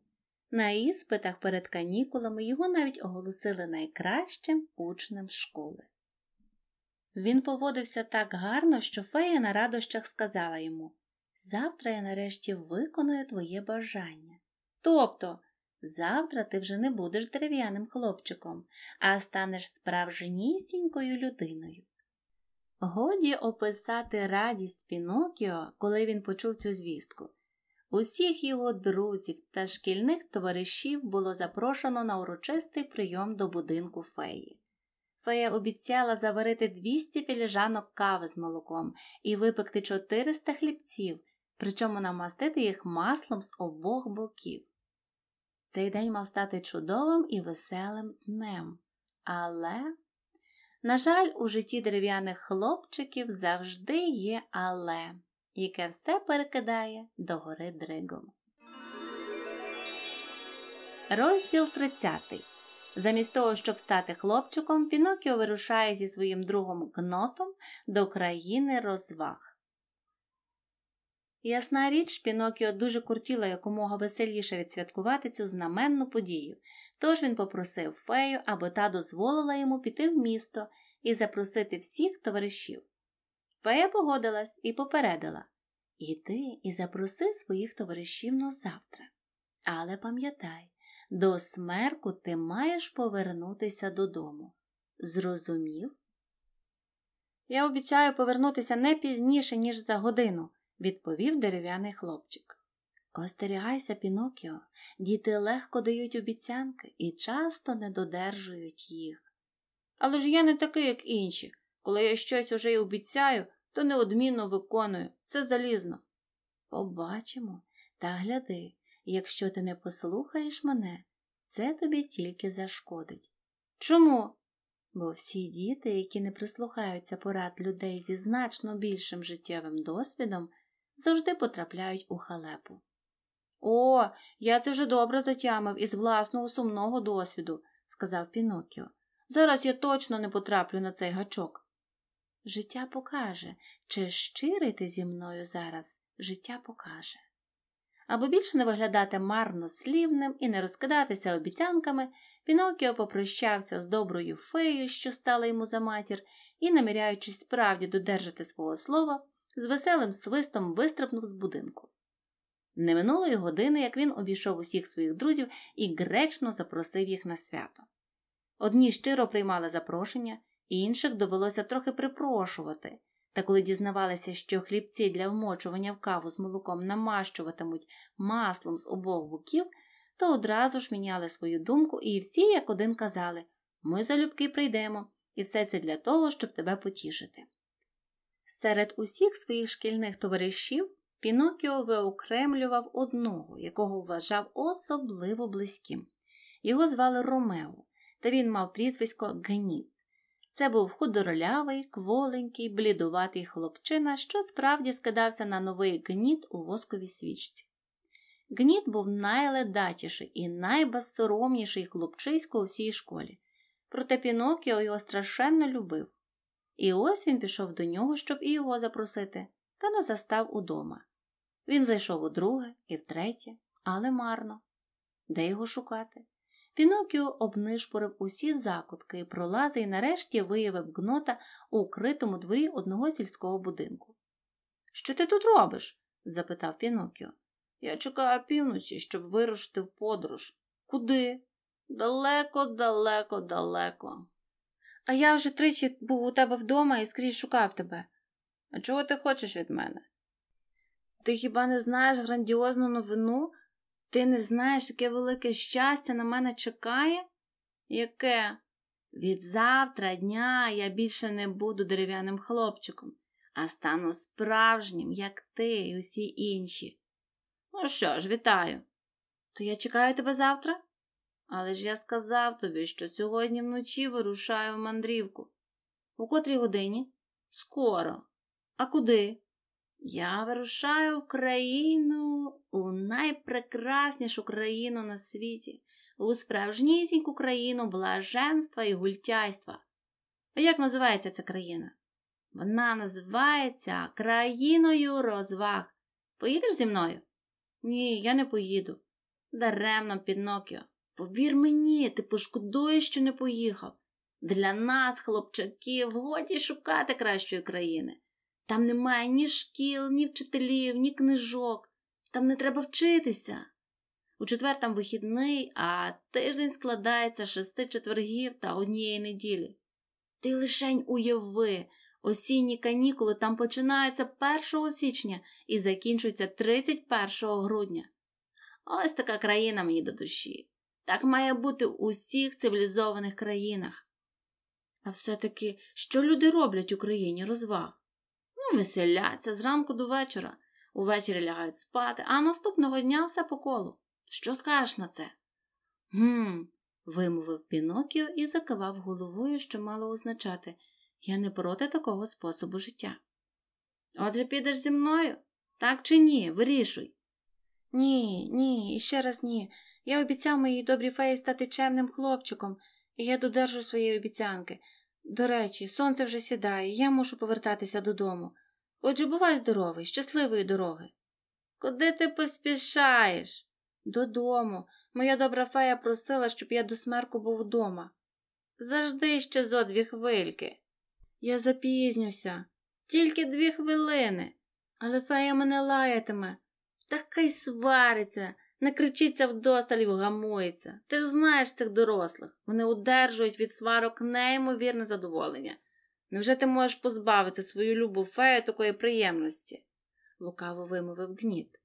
На іспитах перед канікулами його навіть оголосили найкращим учнем школи. Він поводився так гарно, що фея на радощах сказала йому Завтра я нарешті виконую твоє бажання. Тобто, завтра ти вже не будеш дерев'яним хлопчиком, а станеш справжнісінькою людиною. Годі описати радість Пінокіо, коли він почув цю звістку. Усіх його друзів та шкільних товаришів було запрошено на урочистий прийом до будинку феї. Фея обіцяла заварити 200 філіжанок кави з молоком і випекти 400 хлібців, причому намастити їх маслом з обох боків. Цей день мав стати чудовим і веселим днем, але на жаль, у житті дерев'яних хлопчиків завжди є але, яке все перекидає догори дригом. Розділ 30. Замість того, щоб стати хлопчиком, Пінокіо вирушає зі своїм другом гнотом до країни розваг. Ясна річ, Пінокіо дуже куртіла якомога веселіше відсвяткувати цю знаменну подію. Тож він попросив фею, аби та дозволила йому піти в місто і запросити всіх товаришів. Фея погодилась і попередила Іди і запроси своїх товаришів на завтра. Але пам'ятай, до смерку ти маєш повернутися додому. Зрозумів? Я обіцяю повернутися не пізніше, ніж за годину, відповів дерев'яний хлопчик. Остерігайся, Пінокіо, діти легко дають обіцянки і часто не додержують їх. Але ж я не такий, як інші. Коли я щось уже й обіцяю, то неодмінно виконую. Це залізно. Побачимо та гляди, якщо ти не послухаєш мене, це тобі тільки зашкодить. Чому? Бо всі діти, які не прислухаються порад людей зі значно більшим життєвим досвідом, завжди потрапляють у халепу. О, я це вже добре затямив із власного сумного досвіду, сказав Пінокіо. Зараз я точно не потраплю на цей гачок. Життя покаже, чи щирий ти зі мною зараз життя покаже. Аби більше не виглядати марно слівним і не розкидатися обіцянками, Пінокіо попрощався з доброю феєю, що стала йому за матір, і, наміряючись справді додержати свого слова, з веселим свистом вистрибнув з будинку. Не минуло й години, як він обійшов усіх своїх друзів і гречно запросив їх на свято. Одні щиро приймали запрошення, інших довелося трохи припрошувати, та коли дізнавалися, що хлібці для вмочування в каву з молоком намащуватимуть маслом з обох боків, то одразу ж міняли свою думку, і всі, як один, казали Ми залюбки прийдемо, і все це для того, щоб тебе потішити. Серед усіх своїх шкільних товаришів. Пінокіо виокремлював одного, якого вважав особливо близьким. Його звали Ромео, та він мав прізвисько Геніт. Це був худоролявий, кволенький, блідуватий хлопчина, що справді скидався на новий гніт у восковій свічці. Гніт був найледачіший і найбезсоромніший хлопчисько у всій школі, проте Пінокіо його страшенно любив. І ось він пішов до нього, щоб і його запросити, та не застав удома. Він зайшов удруге і втретє, але марно. Де його шукати? Пінокіо обнишпорив усі закутки і пролази і нарешті виявив гнота у укритому дворі одного сільського будинку. Що ти тут робиш? запитав Пінокіо. Я чекаю півночі, щоб вирушити в подорож. Куди? Далеко, далеко, далеко. А я вже тричі був у тебе вдома і скрізь шукав тебе. А чого ти хочеш від мене? Ти хіба не знаєш грандіозну новину? Ти не знаєш, яке велике щастя на мене чекає? Яке? Від завтра дня я більше не буду дерев'яним хлопчиком, а стану справжнім, як ти і усі інші. Ну що ж, вітаю. То я чекаю тебе завтра? Але ж я сказав тобі, що сьогодні вночі вирушаю в мандрівку. У котрій годині? Скоро. А куди? Я вирушаю в країну у найпрекраснішу країну на світі, у справжнісіньку країну блаженства і гультяйства. А як називається ця країна? Вона називається країною розваг. Поїдеш зі мною? Ні, я не поїду. Даремно, Піднокіо. Повір мені, ти пошкодуєш, що не поїхав. Для нас, хлопчаків, годі шукати кращої країни. Там немає ні шкіл, ні вчителів, ні книжок, там не треба вчитися. У четвер там вихідний, а тиждень складається шести четвергів та однієї неділі. Ти лишень уяви, осінні канікули там починаються 1 січня і закінчуються 31 грудня. Ось така країна мені до душі. Так має бути у всіх цивілізованих країнах. А все-таки, що люди роблять у країні розваг? веселяться ну, зранку до вечора, увечері лягають спати, а наступного дня все по колу. Що скажеш на це? Гм, вимовив Пінокіо і закивав головою, що мало означати я не проти такого способу життя. Отже, підеш зі мною? Так чи ні? Вирішуй. Ні, ні, і ще раз ні. Я обіцяв моїй добрій феї стати чемним хлопчиком, і я додержу своєї обіцянки. До речі, сонце вже сідає, я мушу повертатися додому. Отже, бувай здоровий, щасливої дороги. Куди ти поспішаєш? Додому. Моя добра фея просила, щоб я до смерку був вдома. Завжди ще зо дві хвильки. Я запізнюся, тільки дві хвилини, але фея мене лаятиме. Така й свариться. Не кричиться вдосталь, вгамується. Ти ж знаєш цих дорослих. Вони удержують від сварок неймовірне задоволення. Невже ти можеш позбавити свою любу фею такої приємності? лукаво вимовив гніт.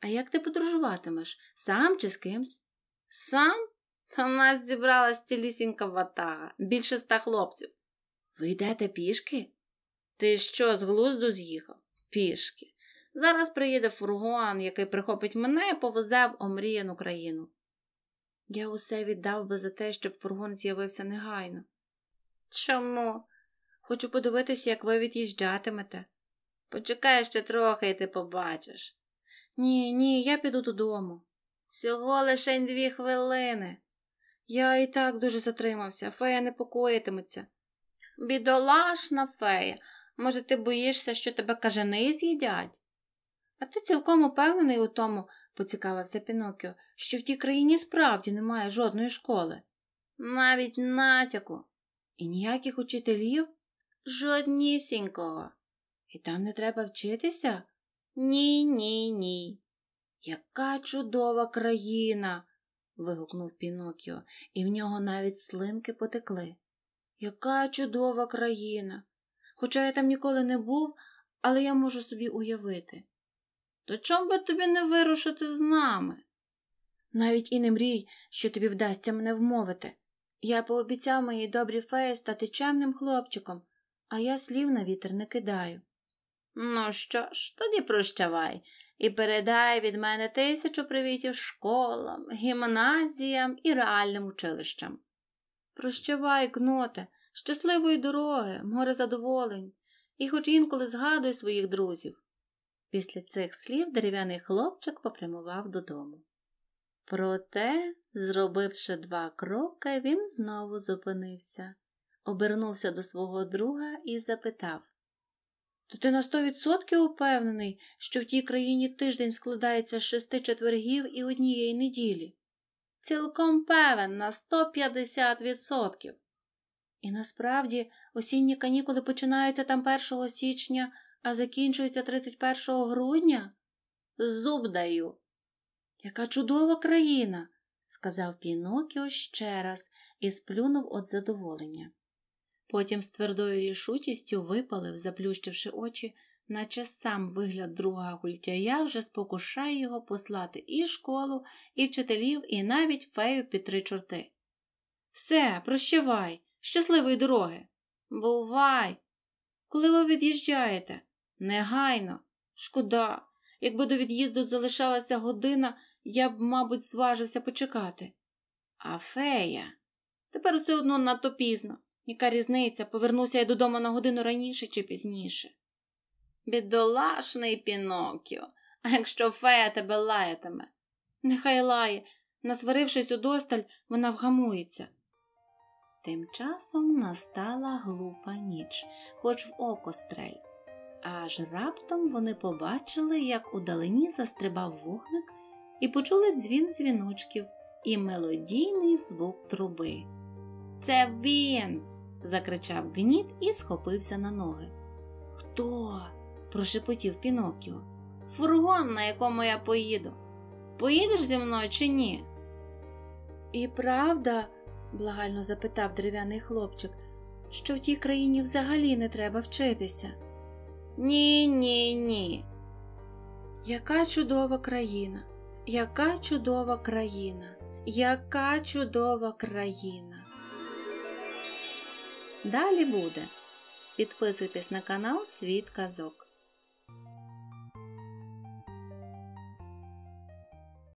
А як ти подорожуватимеш? Сам чи з кимсь? Сам? Та в нас зібралась цілісінька ватага, більше ста хлопців. Ви йдете пішки? Ти що, з глузду з'їхав? Пішки. Зараз приїде фургон, який прихопить мене і повезе в омріяну країну. Я усе віддав би за те, щоб фургон з'явився негайно. Чому? Хочу подивитися, як ви від'їжджатимете. Почекай ще трохи і ти побачиш. Ні, ні, я піду додому. Всього лише дві хвилини. Я і так дуже затримався, фея непокоїтиметься. Бідолашна фея, може, ти боїшся, що тебе кажани з'їдять? А ти цілком упевнений у тому, поцікавився Пінокіо, що в тій країні справді немає жодної школи. Навіть натяку. І ніяких учителів? Жоднісінького. І там не треба вчитися? Ні, ні, ні. Яка чудова країна. вигукнув Пінокіо, і в нього навіть слинки потекли. Яка чудова країна. Хоча я там ніколи не був, але я можу собі уявити. То чом би тобі не вирушити з нами? Навіть і не мрій, що тобі вдасться мене вмовити. Я пообіцяв моїй добрій феї стати чемним хлопчиком, а я слів на вітер не кидаю. Ну що ж, тоді прощавай і передай від мене тисячу привітів школам, гімназіям і реальним училищам. Прощавай, гноте, щасливої дороги, море задоволень, і хоч інколи згадуй своїх друзів. Після цих слів дерев'яний хлопчик попрямував додому. Проте, зробивши два кроки, він знову зупинився, обернувся до свого друга і запитав То ти на сто відсотків упевнений, що в тій країні тиждень складається з шести четвергів і однієї неділі? Цілком певен на сто п'ятдесят відсотків. І насправді осінні канікули починаються там 1 січня, а закінчується 31 грудня? Зуб даю. Яка чудова країна, сказав Пінокіо ще раз і сплюнув від задоволення. Потім з твердою рішучістю випалив, заплющивши очі, наче сам вигляд друга гультяя вже спокушає його послати і школу, і вчителів, і навіть фею під три чорти. Все, прощавай, щасливої дороги. Бувай! Коли ви від'їжджаєте? Негайно, шкода, якби до від'їзду залишалася година, я б, мабуть, зважився почекати. А фея, тепер усе одно надто пізно. Яка різниця, повернуся я додому на годину раніше чи пізніше. Бідолашний Пінокіо, а якщо фея тебе лаятиме, нехай лає, насварившись удосталь, вона вгамується. Тим часом настала глупа ніч, хоч в око стрель аж раптом вони побачили, як удалині застрибав вогник, і почули дзвін дзвіночків і мелодійний звук труби. Це він! закричав гніт і схопився на ноги. Хто? прошепотів Пінокіо. Фургон, на якому я поїду. Поїдеш зі мною чи ні? І правда, благально запитав дерев'яний хлопчик, що в тій країні взагалі не треба вчитися. Ні, ні, ні. Яка чудова країна, яка чудова країна, яка чудова країна. Далі буде. Підписуйтесь на канал Світ Казок.